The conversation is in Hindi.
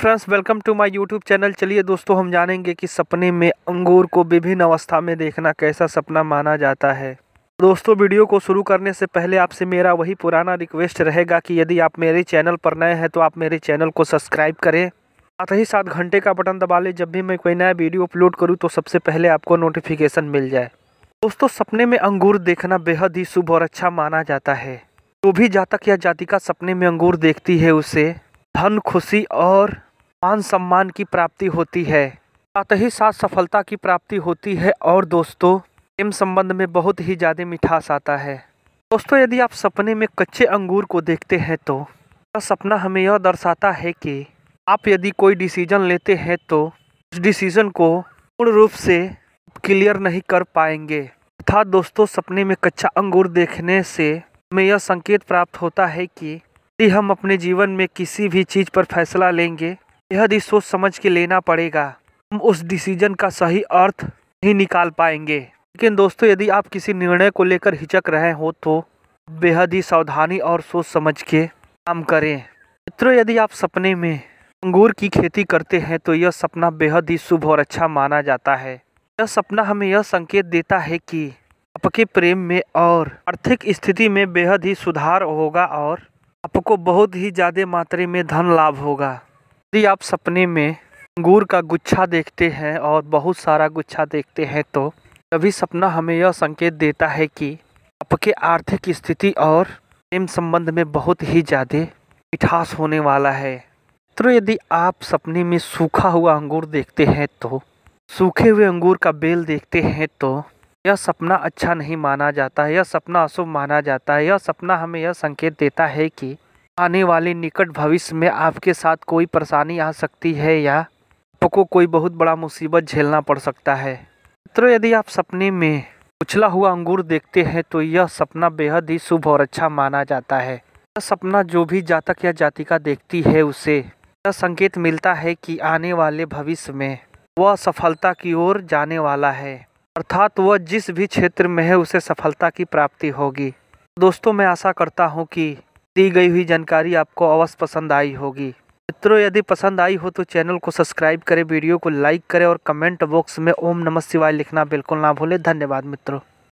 friends welcome to my YouTube channel चलिए दोस्तों हम जानेंगे कि सपने में अंगूर को विभिन्न अवस्था में देखना कैसा सपना माना जाता है दोस्तों वीडियो को शुरू करने से पहले आपसे मेरा वही पुराना रिक्वेस्ट रहेगा कि यदि आप मेरे चैनल पर नए हैं तो आप मेरे चैनल को सब्सक्राइब करें साथ ही साथ घंटे का बटन दबा लें जब भी मैं कोई नया वीडियो अपलोड करूँ तो सबसे पहले आपको नोटिफिकेशन मिल जाए दोस्तों सपने में अंगूर देखना बेहद ही शुभ और अच्छा माना जाता है जो भी जातक या जातिका सपने में अंगूर देखती है उसे धन खुशी और मान सम्मान की प्राप्ति होती है साथ ही साथ सफलता की प्राप्ति होती है और दोस्तों प्रेम संबंध में बहुत ही ज़्यादा मिठास आता है दोस्तों यदि आप सपने में कच्चे अंगूर को देखते हैं तो सपना हमें यह दर्शाता है कि आप यदि कोई डिसीजन लेते हैं तो उस डिसीजन को पूर्ण रूप से क्लियर नहीं कर पाएंगे अर्थात दोस्तों सपने में कच्चा अंगूर देखने से हमें यह संकेत प्राप्त होता है कि यदि हम अपने जीवन में किसी भी चीज़ पर फैसला लेंगे यह भी सोच समझ के लेना पड़ेगा हम उस डिसीजन का सही अर्थ नहीं निकाल पाएंगे लेकिन दोस्तों यदि आप किसी निर्णय को लेकर हिचक रहे हो तो बेहद ही सावधानी और सोच समझ के काम करें मित्रों यदि आप सपने में अंगूर की खेती करते हैं तो यह सपना बेहद ही शुभ और अच्छा माना जाता है यह सपना हमें यह संकेत देता है कि आपके प्रेम में और आर्थिक स्थिति में बेहद ही सुधार होगा और आपको बहुत ही ज़्यादा मात्रा में धन लाभ होगा यदि आप सपने में अंगूर का गुच्छा देखते हैं और बहुत सारा गुच्छा देखते हैं तो कभी सपना हमें यह संकेत देता है कि आपके आर्थिक स्थिति और प्रेम संबंध में बहुत ही ज़्यादा मिठास होने वाला है तो यदि आप सपने में सूखा हुआ अंगूर देखते हैं तो सूखे हुए अंगूर का बेल देखते हैं तो यह सपना अच्छा नहीं माना जाता है यह सपना अशुभ माना जाता है यह सपना हमें यह संकेत देता है कि आने वाले निकट भविष्य में आपके साथ कोई परेशानी आ सकती है या आपको कोई बहुत बड़ा मुसीबत झेलना पड़ सकता है मित्रों यदि आप सपने में उछला हुआ अंगूर देखते हैं तो यह सपना बेहद ही शुभ और अच्छा माना जाता है यह सपना जो भी जातक या जातिका देखती है उसे यह संकेत मिलता है कि आने वाले भविष्य में वह सफलता की ओर जाने वाला है अर्थात वह जिस भी क्षेत्र में है उसे सफलता की प्राप्ति होगी दोस्तों मैं आशा करता हूँ कि दी गई हुई जानकारी आपको अवश्य पसंद आई होगी मित्रों यदि पसंद आई हो तो चैनल को सब्सक्राइब करें वीडियो को लाइक करें और कमेंट बॉक्स में ओम नमः शिवाय लिखना बिल्कुल ना भूलें धन्यवाद मित्रों